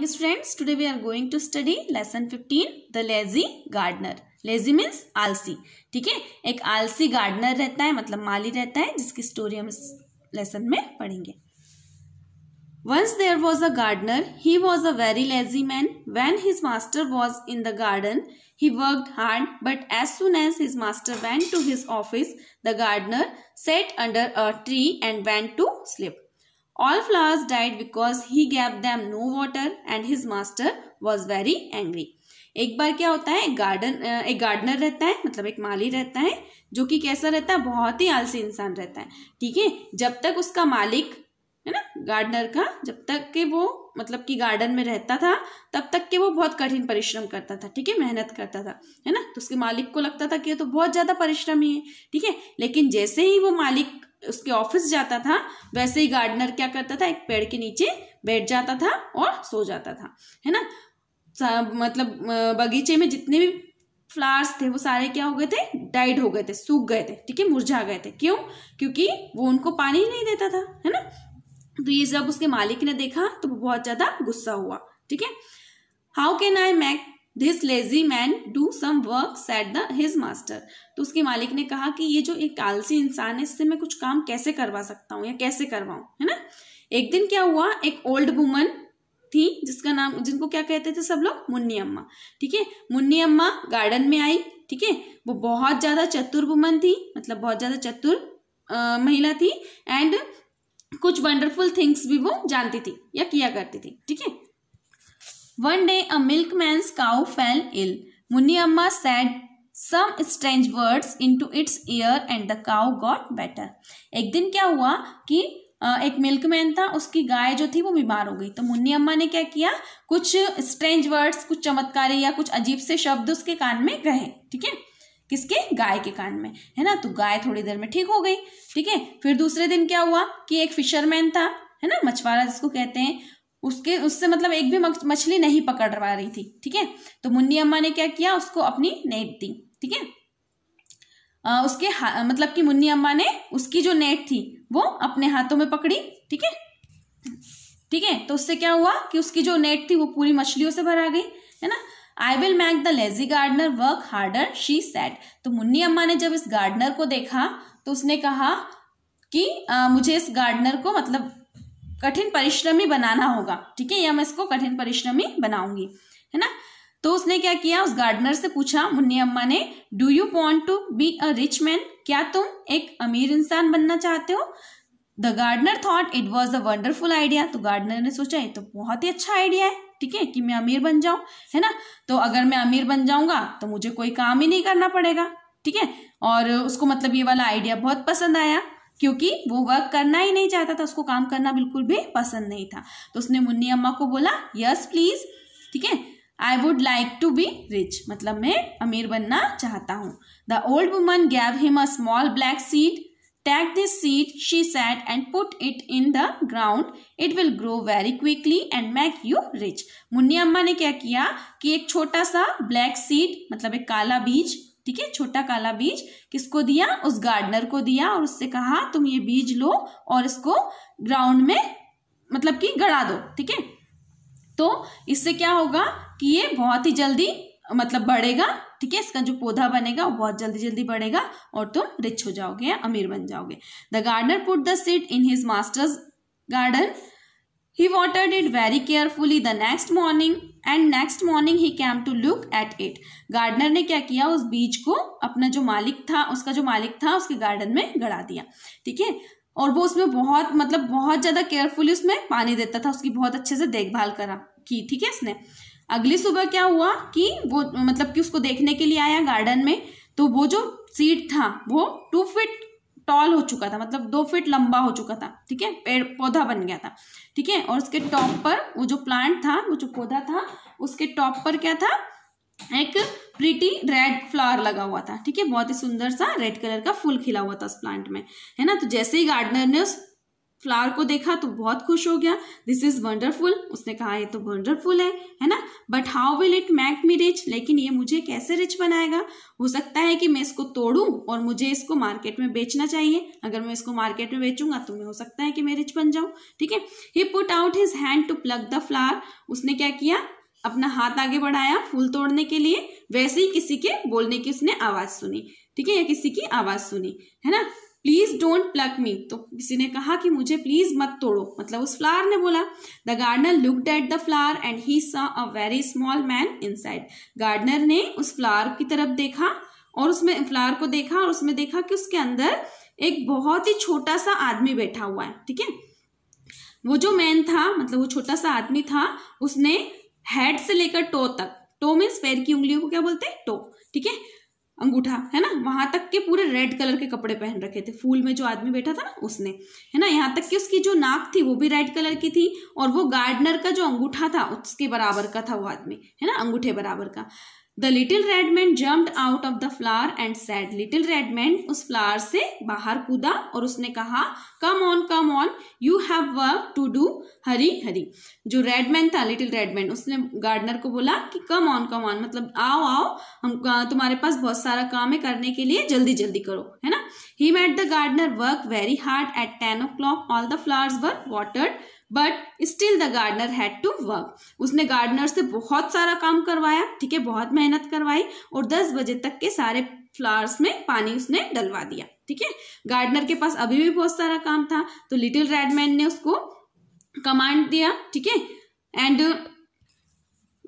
morning friends today we are going to study lesson 15 the lazy gardener lazy means आलसी ठीक है एक आलसी गार्डनर रहता है मतलब माली रहता है जिसकी स्टोरी हम इस लेसन में पढ़ेंगे once there was a gardener he was a very lazy man when his master was in the garden he worked hard but as soon as his master went to his office the gardener sat under a tree and went to sleep All flowers died because he gave them no water and his master was very angry. एक बार क्या होता है garden एक gardener रहता है मतलब एक माली रहता है जो कि कैसा रहता है बहुत ही आलसी इंसान रहता है ठीक है जब तक उसका मालिक है ना गार्डनर का जब तक के वो मतलब कि गार्डन में रहता था तब तक के वो बहुत कठिन परिश्रम करता था ठीक है मेहनत करता था है ना तो उसके मालिक को लगता था कि ये तो बहुत ज़्यादा परिश्रम ही है ठीक है लेकिन जैसे ही वो मालिक उसके ऑफिस जाता था वैसे ही गार्डनर क्या करता था एक पेड़ के नीचे बैठ जाता था और सो जाता था है ना मतलब बगीचे में जितने भी फ्लावर्स थे वो सारे क्या हो गए थे डाइड हो गए थे सूख गए थे ठीक है मुरझा गए थे क्यों क्योंकि वो उनको पानी ही नहीं देता था है ना तो ये जब उसके मालिक ने देखा तो वो बहुत ज़्यादा गुस्सा हुआ ठीक है how can I make this lazy man do some work said the his master तो उसके मालिक ने कहा कि ये जो एक आलसी इंसान है इससे मैं कुछ काम कैसे करवा सकता हूँ या कैसे करवाऊँ है ना एक दिन क्या हुआ एक ओल्ड वुमन थी जिसका नाम जिनको क्या कहते थे सब लोग मुन्नी अम्मा ठीक है मुन्नी अम्मा गार्डन में आई ठीक है वो बहुत ज़्यादा चतुर वुमन थी मतलब बहुत ज़्यादा चतुर आ, महिला थी एंड कुछ वंडरफुल थिंग्स भी वो जानती थी या किया करती थी ठीक है One day a milkman's cow fell ill. Muniamma said some strange words into its ear and the cow got better. एक दिन क्या हुआ कि एक मिल्कमैन था उसकी गाय जो थी वो बीमार हो गई तो मुन्नी अम्मा ने क्या किया कुछ स्ट्रेंज वर्ड्स कुछ चमत्कारी या कुछ अजीब से शब्द उसके कान में गए ठीक है किसके गाय के कान में है ना तो गाय थोड़ी देर में ठीक हो गई ठीक है फिर दूसरे दिन क्या हुआ कि एक फिशरमैन था है ना मछुआरा जिसको कहते हैं उसके उससे मतलब एक भी मछली नहीं पकड़ पा रही थी ठीक है तो मुन्नी अम्मा ने क्या किया उसको अपनी नेट दी ठीक है उसके मतलब कि मुन्नी अम्मा ने उसकी जो नेट थी वो अपने हाथों में पकड़ी ठीक है ठीक है तो उससे क्या हुआ कि उसकी जो नेट थी वो पूरी मछलियों से भरा गई है ना I will make the lazy gardener work harder she said तो मुन्नी अम्मा ने जब इस गार्डनर को देखा तो उसने कहा कि आ, मुझे इस गार्डनर को मतलब कठिन परिश्रमी बनाना होगा ठीक है या मैं इसको कठिन परिश्रमी बनाऊंगी है ना तो उसने क्या किया उस गार्डनर से पूछा मुन्नी अम्मा ने do you want to be a rich man क्या तुम एक अमीर इंसान बनना चाहते हो the gardener thought it was a wonderful idea तो गार्डनर ने सोचा ये तो बहुत ही अच्छा आइडिया है ठीक है कि मैं अमीर बन जाऊं है ना तो अगर मैं अमीर बन जाऊंगा तो मुझे कोई काम ही नहीं करना पड़ेगा ठीक है और उसको मतलब ये वाला आइडिया बहुत पसंद आया क्योंकि वो वर्क करना ही नहीं चाहता था उसको काम करना बिल्कुल भी पसंद नहीं था तो उसने मुन्नी अम्मा को बोला यस प्लीज ठीक है I would like to be rich मतलब मैं अमीर बनना चाहता हूँ the old woman gave him a small black seed take this seed she said and put it in the ground it will grow very quickly and make you rich Munni Amma ने क्या किया कि एक छोटा सा ब्लैक सीट मतलब एक काला बीज ठीक है छोटा काला बीज किसको दिया उस गार्डनर को दिया और उससे कहा तुम ये बीज लो और इसको ग्राउंड में मतलब कि गड़ा दो ठीक है तो इससे क्या होगा कि ये बहुत ही जल्दी मतलब बढ़ेगा ठीक है इसका जो पौधा बनेगा वो बहुत जल्दी जल्दी बढ़ेगा और तुम रिच हो जाओगे अमीर बन जाओगे the gardener put the seed in his master's garden He watered it very carefully the next morning and next morning he came to look at it. gardener ne kya kiya us beej ko apna jo malik tha uska jo malik tha uske garden mein gada diya theek hai और वो उसमें बहुत मतलब बहुत ज़्यादा carefully उसमें पानी देता था उसकी बहुत अच्छे से देखभाल करा की ठीक है इसने अगली सुबह क्या हुआ कि वो मतलब कि उसको देखने के लिए आया गार्डन में तो वो जो सीड था वो टू फिट टॉल हो चुका था मतलब दो फीट लंबा हो चुका था ठीक है पेड़ पौधा बन गया था ठीक है और उसके टॉप पर वो जो प्लांट था वो जो पौधा था उसके टॉप पर क्या था एक प्रीटी रेड फ्लावर लगा हुआ था ठीक है बहुत ही सुंदर सा रेड कलर का फूल खिला हुआ था उस प्लांट में है ना तो जैसे ही गार्डनर ने उस फ्लावर को देखा तो बहुत खुश हो गया दिस इज वंडरफुल उसने कहा ये तो वंडरफुल है है ना but how will it make me rich लेकिन ये मुझे कैसे रिच बनाएगा हो सकता है कि मैं इसको तोड़ू और मुझे इसको मार्केट में बेचना चाहिए अगर मैं इसको मार्केट में बेचूंगा तो मैं हो सकता है कि मैं रिच बन जाऊं ठीक है he put out his hand to pluck the flower उसने क्या किया अपना हाथ आगे बढ़ाया फूल तोड़ने के लिए वैसे ही किसी के बोलने की उसने आवाज सुनी ठीक है या किसी की आवाज सुनी है ना प्लीज डोंट प्लक मी तो किसी ने कहा कि मुझे प्लीज मत तोड़ो मतलब उस फ्लावर ने बोला the gardener looked at the flower and he saw a very small man inside gardener ने उस फ्लावर की तरफ देखा और उसमें फ्लावर को देखा और उसमें देखा कि उसके अंदर एक बहुत ही छोटा सा आदमी बैठा हुआ है ठीक है वो जो मैन था मतलब वो छोटा सा आदमी था उसने हेड से लेकर टो तक टो मीन्स पैर की उंगलियों को क्या बोलते हैं टो ठीक है अंगूठा है ना वहां तक के पूरे रेड कलर के कपड़े पहन रखे थे फूल में जो आदमी बैठा था ना उसने है ना यहाँ तक कि उसकी जो नाक थी वो भी रेड कलर की थी और वो गार्डनर का जो अंगूठा था उसके बराबर का था वो आदमी है ना अंगूठे बराबर का the little red man jumped out of the flower and said little red man उस फ्लावर से बाहर कूदा और उसने कहा come on come on you have work to do hurry hurry जो रेड मैन था लिटिल रेड मैन उसने गार्डनर को बोला कि कम ऑन कम ऑन मतलब आओ आओ हम तुम्हारे पास बहुत सारा काम है करने के लिए जल्दी जल्दी करो है ना he met the gardener work very hard at ten o'clock all the flowers were watered but still the gardener had to work उसने गार्डनर से बहुत सारा काम करवाया ठीक है बहुत मेहनत करवाई और दस बजे तक के सारे फ्लावर्स में पानी उसने डलवा दिया ठीक है गार्डनर के पास अभी भी बहुत सारा काम था तो लिटिल रेडमैन ने उसको कमांड दिया ठीक है एंड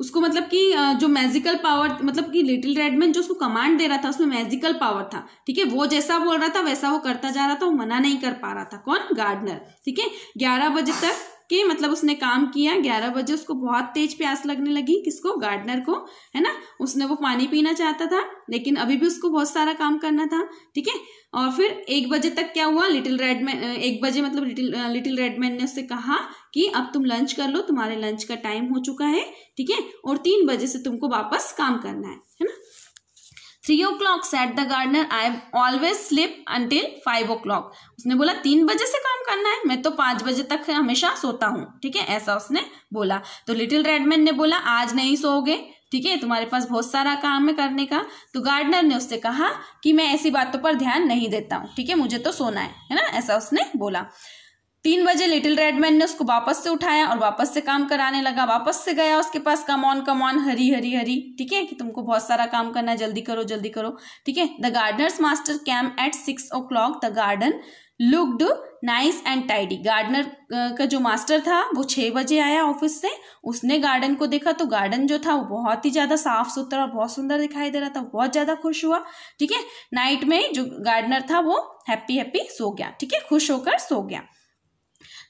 उसको मतलब कि जो मैजिकल पावर मतलब कि लिटिल रेडमैन जो उसको कमांड दे रहा था उसमें मैजिकल पावर था ठीक है वो जैसा बोल रहा था वैसा वो करता जा रहा था वो मना नहीं कर पा रहा था कौन गार्डनर ठीक है ग्यारह बजे तक कि मतलब उसने काम किया ग्यारह बजे उसको बहुत तेज प्यास लगने लगी किसको गार्डनर को है ना उसने वो पानी पीना चाहता था लेकिन अभी भी उसको बहुत सारा काम करना था ठीक है और फिर एक बजे तक क्या हुआ लिटिल रेडमैन एक बजे मतलब लिटिल लिटिल रेडमैन ने उससे कहा कि अब तुम लंच कर लो तुम्हारे लंच का टाइम हो चुका है ठीक है और तीन बजे से तुमको वापस काम करना है है ना three o'clock said the gardener I always sleep until five o'clock उसने बोला तीन बजे से काम करना है मैं तो पांच बजे तक हमेशा सोता हूँ ठीक है ऐसा उसने बोला तो लिटिल रेडमैन ने बोला आज नहीं सोओगे ठीक है तुम्हारे पास बहुत सारा काम है करने का तो गार्डनर ने उससे कहा कि मैं ऐसी बातों पर ध्यान नहीं देता हूँ ठीक है मुझे तो सोना है है ना ऐसा उसने बोला तीन बजे लिटिल रेडमैन ने उसको वापस से उठाया और वापस से काम कराने लगा वापस से गया उसके पास कम ऑन कम ऑन हरी हरी हरी ठीक है कि तुमको बहुत सारा काम करना है जल्दी करो जल्दी करो ठीक है the gardener's master came at six o'clock the garden looked nice and tidy gardener का जो मास्टर था वो छः बजे आया ऑफिस से उसने गार्डन को देखा तो गार्डन जो था वो बहुत ही ज़्यादा साफ सुथरा और बहुत सुंदर दिखाई दे रहा था बहुत ज़्यादा खुश हुआ ठीक है नाइट में जो गार्डनर था वो हैप्पी हैप्पी सो गया ठीक है खुश होकर सो गया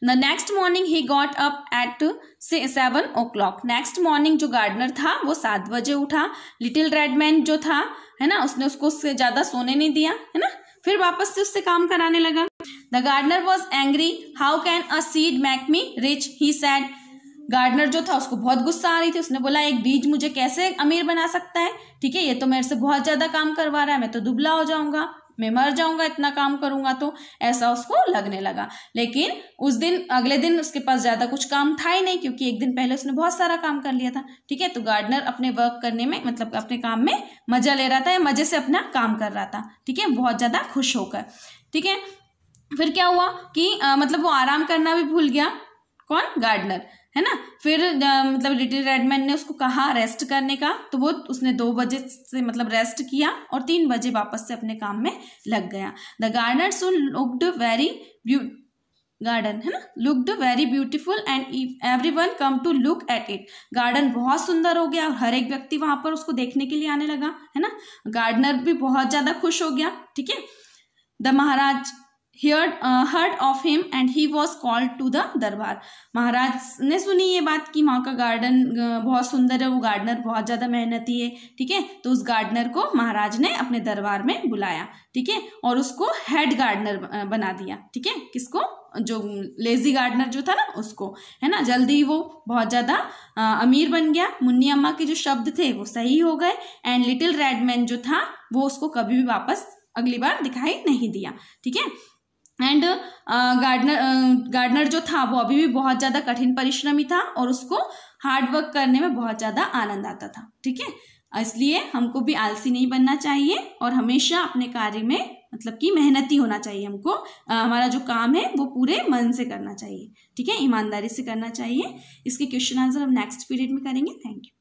The next morning he got up at seven o'clock next morning जो गार्डनर था वो सात बजे उठा लिटिल रेडमैन जो था है ना उसने उसको ज्यादा सोने नहीं दिया है ना फिर वापस से उससे काम कराने लगा the gardener was angry how can a seed make me rich he said gardener जो था उसको बहुत गुस्सा आ रही थी उसने बोला एक बीज मुझे कैसे अमीर बना सकता है ठीक है ये तो मेरे से बहुत ज्यादा काम करवा रहा है मैं तो दुबला हो जाऊंगा मैं मर जाऊंगा इतना काम करूंगा तो ऐसा उसको लगने लगा लेकिन उस दिन अगले दिन उसके पास ज़्यादा कुछ काम था ही नहीं क्योंकि एक दिन पहले उसने बहुत सारा काम कर लिया था ठीक है तो गार्डनर अपने वर्क करने में मतलब अपने काम में मजा ले रहा था या मजे से अपना काम कर रहा था ठीक है बहुत ज़्यादा खुश होकर ठीक है फिर क्या हुआ कि आ, मतलब वो आराम करना भी भूल गया कौन गार्डनर है ना फिर मतलब लिटिल रेडमैन ने उसको कहा रेस्ट करने का तो वो उसने दो बजे से मतलब रेस्ट किया और तीन बजे वापस से अपने काम में लग गया the garden so looked very garden है ना looked very beautiful and everyone come to look at it garden बहुत सुंदर हो गया और हर एक व्यक्ति वहां पर उसको देखने के लिए आने लगा है ना गार्डनर भी बहुत ज़्यादा खुश हो गया ठीक है the Maharaj heard uh, of him and he was called to the durbar Maharaj ने सुनी ये बात कि माँ का गार्डन बहुत सुंदर है वो गार्डनर बहुत ज़्यादा मेहनती है ठीक है तो उस गार्डनर को महाराज ने अपने दरबार में बुलाया ठीक है और उसको हेड गार्डनर बना दिया ठीक है किसको जो लेजी गार्डनर जो था ना उसको है ना जल्दी वो बहुत ज़्यादा अमीर बन गया मुन्नी अम्मा के जो शब्द थे वो सही हो गए एंड लिटिल रेडमैन जो था वो उसको कभी भी वापस अगली बार दिखाई नहीं दिया ठीक है एंड गार्डनर गार्डनर जो था वो अभी भी बहुत ज़्यादा कठिन परिश्रमी था और उसको हार्ड वर्क करने में बहुत ज़्यादा आनंद आता था ठीक है इसलिए हमको भी आलसी नहीं बनना चाहिए और हमेशा अपने कार्य में मतलब कि मेहनती होना चाहिए हमको आ, हमारा जो काम है वो पूरे मन से करना चाहिए ठीक है ईमानदारी से करना चाहिए इसके क्वेश्चन आंसर हम नेक्स्ट पीरियड में करेंगे थैंक यू